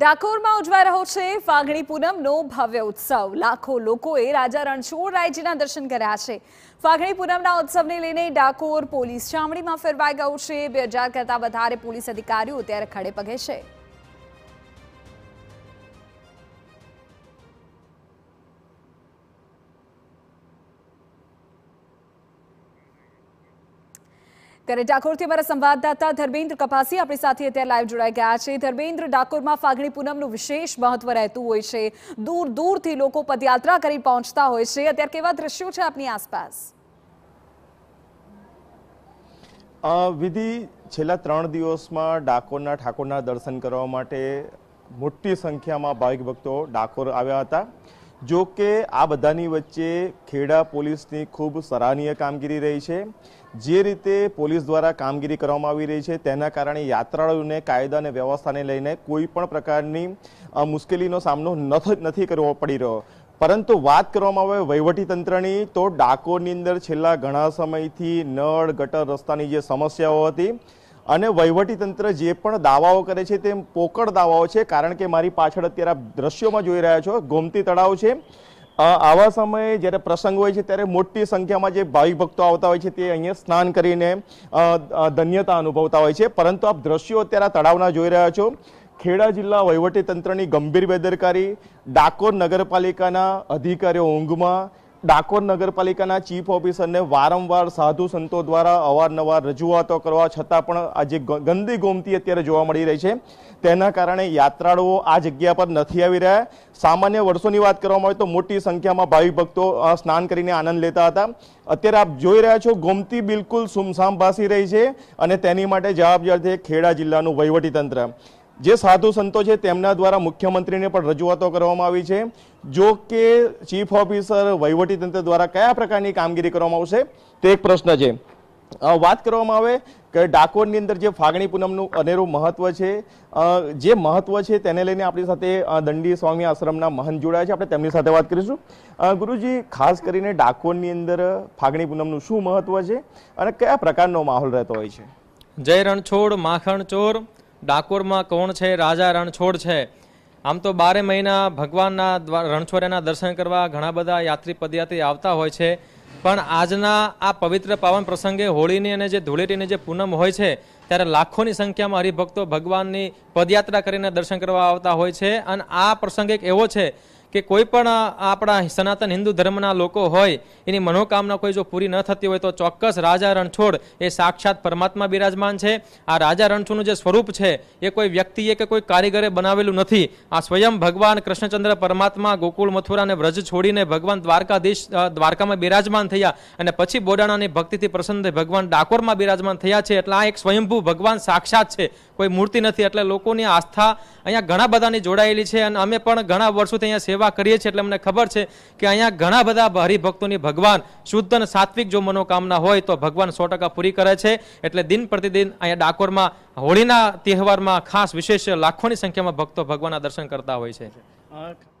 ડાકોરમાં ઉજવાઈ રહ્યો છે ફાગણી પૂનમનો ભવ્ય ઉત્સવ લાખો લોકોએ રાજા રણછોડરાયજીના દર્શન કર્યા છે ફાગણી પૂનમના ઉત્સવને લઈને ડાકોર પોલીસ છામડીમાં ફેરવાઈ ગયું છે બે હજાર કરતાં વધારે પોલીસ અધિકારીઓ ત્યારે ખડે પગે છે ત્યારે ડાકોરથી અમારા સંવાદદાતા ધર્મેન્દ્ર કપાસી આપણી સાથે અત્યારે લાઈવ જોડાઈ ગયા છે ધર્મેન્દ્ર ડાકોરમાં ફાગણી પૂનમનું વિશેષ મહત્વ રહેતું હોય છે દૂર દૂરથી લોકો પદયાત્રા કરી પહોંચતા હોય છે અત્યારે કેવા દ્રશ્યો છે આપની આસપાસ વિધિ છેલ્લા ત્રણ દિવસમાં ડાકોરના ઠાકોરના દર્શન કરવા માટે મોટી સંખ્યામાં ભાવિક ભક્તો ડાકોર આવ્યા હતા જો કે આ બધાની વચ્ચે ખેડા પોલીસની ખૂબ સરાહનીય કામગીરી રહી છે જે રીતે પોલીસ દ્વારા કામગીરી કરવામાં આવી રહી છે તેના કારણે યાત્રાળુઓને કાયદા અને વ્યવસ્થાને લઈને કોઈ પણ પ્રકારની મુશ્કેલીનો સામનો નથી કરવો પડી રહ્યો પરંતુ વાત કરવામાં આવે વહીવટીતંત્રની તો ડાકોરની અંદર છેલ્લા ઘણા સમયથી નળ ગટર રસ્તાની જે સમસ્યાઓ હતી અને વહીવટીતંત્ર જે પણ દાવાઓ કરે છે તેમ પોકળ દાવાઓ છે કારણ કે મારી પાછળ અત્યારે આપ દ્રશ્યોમાં જોઈ રહ્યા છો ગોમતી તળાવ છે આવા સમયે જ્યારે પ્રસંગ હોય છે ત્યારે મોટી સંખ્યામાં જે ભાવિક ભક્તો આવતા હોય છે તે અહીંયા સ્નાન કરીને ધન્યતા અનુભવતા હોય છે પરંતુ આપ દ્રશ્યો અત્યારે તળાવના જોઈ રહ્યા છો ખેડા જિલ્લા વહીવટીતંત્રની ગંભીર બેદરકારી ડાકોર નગરપાલિકાના અધિકારીઓ ઊંઘમાં ડાકોર નગરપાલિકાના ચીફ ઓફિસરને વારંવાર સાધુ સંતો દ્વારા અવારનવાર રજૂઆતો કરવા છતાં પણ આ જે ગંદી ગોમતી અત્યારે જોવા મળી રહી છે તેના કારણે યાત્રાળુઓ આ જગ્યા પર નથી આવી રહ્યા સામાન્ય વર્ષોની વાત કરવામાં આવે તો મોટી સંખ્યામાં ભાવિ ભક્તો સ્નાન કરીને આનંદ લેતા હતા અત્યારે આપ જોઈ રહ્યા છો ગોમતી બિલકુલ સુમસામ ભાસી રહી છે અને તેની માટે જવાબદાર છે ખેડા જિલ્લાનું વહીવટી વહીવટીતંત્ર જે સાધુ સંતો છે તેમના દ્વારા મુખ્યમંત્રીને પણ રજૂઆતો કરવામાં આવી છે જો કે ચીફ ઓફિસર વહીવટીતંત્ર દ્વારા કયા પ્રકારની કામગીરી કરવામાં આવશે તે એક પ્રશ્ન છે વાત કરવામાં આવે કે ડાકોરની અંદર જે ફાગણી પૂનમનું અનેરું મહત્વ છે જે મહત્વ છે તેને લઈને આપણી સાથે દંડી સ્વામી આશ્રમના મહંત જોડાયા છે આપણે તેમની સાથે વાત કરીશું ગુરુજી ખાસ કરીને ડાકોરની અંદર ફાગણી પૂનમનું શું મહત્વ છે અને કયા પ્રકારનો માહોલ રહેતો હોય છે જય રણછોડ માખણ ચોર ડાકોરમાં કોણ છે રાજા રણછોડ છે આમ તો બારે મહિના ભગવાનના રણછોડિયાના દર્શન કરવા ઘણા બધા યાત્રી પદયાત્રી આવતા હોય છે પણ આજના આ પવિત્ર પાવન પ્રસંગે હોળીની અને જે ધૂળેટીની જે પૂનમ હોય છે ત્યારે લાખોની સંખ્યામાં હરિભક્તો ભગવાનની પદયાત્રા કરીને દર્શન કરવા આવતા હોય છે અને આ પ્રસંગ એક એવો છે કે કોઈ પણ આપણા સનાતન હિન્દુ ધર્મના લોકો હોય એની મનોકામના કોઈ જો પૂરી ન થતી હોય તો ચોક્કસ રાજા રણછોડ એ સાક્ષાત પરમાત્મા બિરાજમાન છે આ રાજા રણછોડનું જે સ્વરૂપ છે એ કોઈ વ્યક્તિએ કે કોઈ કારીગરે બનાવેલું નથી આ સ્વયં ભગવાન કૃષ્ણચંદ્ર પરમાત્મા ગોકુળ મથુરાને વ્રજ છોડીને ભગવાન દ્વારકાધીશ દ્વારકામાં બિરાજમાન થયા અને પછી બોડાણાની ભક્તિથી પ્રસન્ન થઈ ભગવાન ડાકોરમાં બિરાજમાન થયા છે એટલે આ એક સ્વયંભૂ ભગવાન સાક્ષાત છે કોઈ મૂર્તિ નથી એટલે લોકોની આસ્થા અહીંયા ઘણા બધાની જોડાયેલી છે અને અમે પણ ઘણા વર્ષોથી અહીંયા સેવા સેવા કરીએ છીએ એટલે અમને ખબર છે કે અહીંયા ઘણા બધા હરિભક્તોની ભગવાન શુદ્ધ અને સાત્વિક જો મનોકામના હોય તો ભગવાન સો પૂરી કરે છે એટલે દિન પ્રતિદિન અહીંયા ડાકોરમાં હોળીના તહેવારમાં ખાસ વિશેષ લાખોની સંખ્યામાં ભક્તો ભગવાનના દર્શન કરતા હોય છે